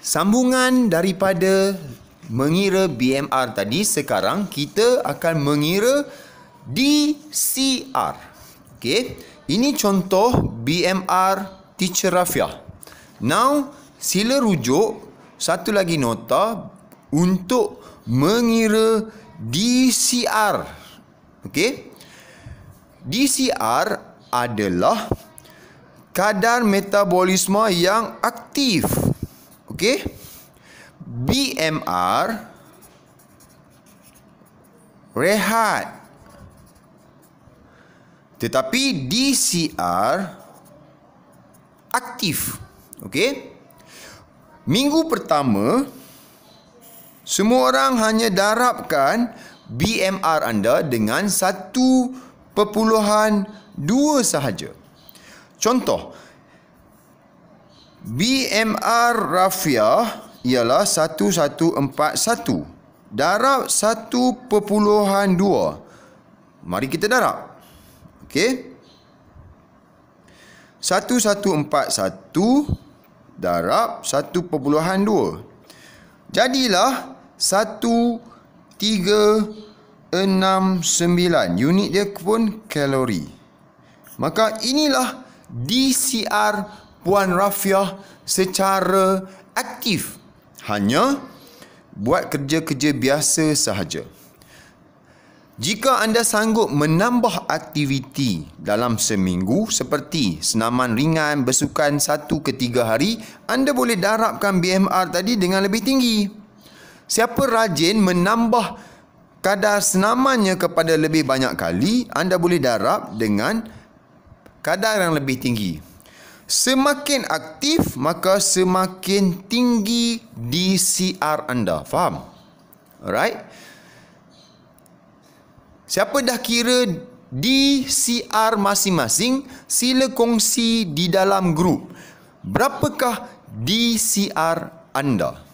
Sambungan daripada mengira BMR tadi, sekarang kita akan mengira DCR. Okay. Ini contoh BMR Teacher Rafia. Now, sila rujuk satu lagi nota untuk mengira DCR. Okay. DCR adalah kadar metabolisme yang aktif okey BMR rehat tetapi DCR aktif okey minggu pertama semua orang hanya darabkan BMR anda dengan 1.2 sahaja contoh BMR Rafiah ialah 1141. Darab 1.2. Mari kita darab. Okey. 1141 darab 1.2. Jadilah 1369. Unit dia pun kalori. Maka inilah DCR Puan Rafiah secara aktif hanya buat kerja-kerja biasa sahaja. Jika anda sanggup menambah aktiviti dalam seminggu seperti senaman ringan, bersukan satu ke tiga hari, anda boleh darabkan BMR tadi dengan lebih tinggi. Siapa rajin menambah kadar senamannya kepada lebih banyak kali, anda boleh darab dengan kadar yang lebih tinggi. Semakin aktif maka semakin tinggi DCR anda. Faham? Alright. Siapa dah kira DCR masing-masing, sila kongsi di dalam grup. Berapakah DCR anda? Anda.